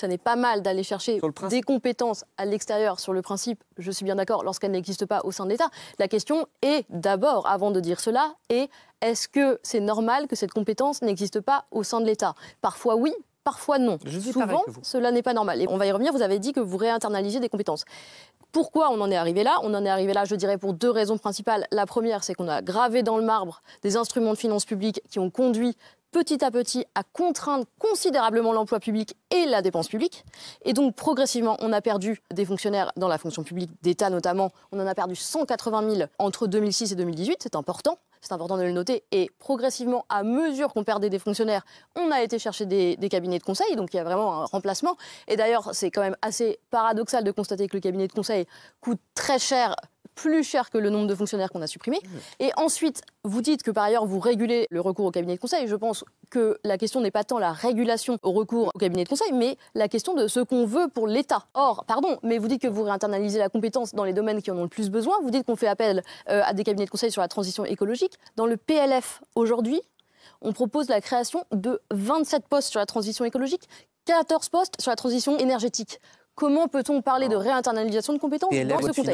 ça n'est pas mal d'aller chercher des compétences à l'extérieur sur le principe, je suis bien d'accord, lorsqu'elles n'existent pas au sein de l'État. La question est d'abord, avant de dire cela, est est-ce que c'est normal que cette compétence n'existe pas au sein de l'État Parfois oui, parfois non. Souvent, cela n'est pas normal. Et on va y revenir, vous avez dit que vous réinternalisez des compétences. Pourquoi on en est arrivé là On en est arrivé là, je dirais, pour deux raisons principales. La première, c'est qu'on a gravé dans le marbre des instruments de finances publiques qui ont conduit petit à petit à contraindre considérablement l'emploi public et la dépense publique. Et donc progressivement, on a perdu des fonctionnaires dans la fonction publique d'État notamment. On en a perdu 180 000 entre 2006 et 2018, c'est important. C'est important de le noter. Et progressivement, à mesure qu'on perdait des fonctionnaires, on a été chercher des, des, cabinets de conseil. Donc il y a vraiment un remplacement. Et d'ailleurs, c'est quand même assez paradoxal de constater que le cabinet de conseil coûte très cher plus cher que le nombre de fonctionnaires qu'on a supprimés. Mmh. Et ensuite, vous dites que par ailleurs, vous régulez le recours au cabinet de conseil. Je pense que la question n'est pas tant la régulation au recours au cabinet de conseil, mais la question de ce qu'on veut pour l'État. Or, pardon, mais vous dites que vous réinternalisez la compétence dans les domaines qui en ont le plus besoin. Vous dites qu'on fait appel euh, à des cabinets de conseil sur la transition écologique. Dans le PLF aujourd'hui, on propose la création de 27 postes sur la transition écologique, 14 postes sur la transition énergétique. Comment peut-on parler de réinternalisation de compétences dans ce contexte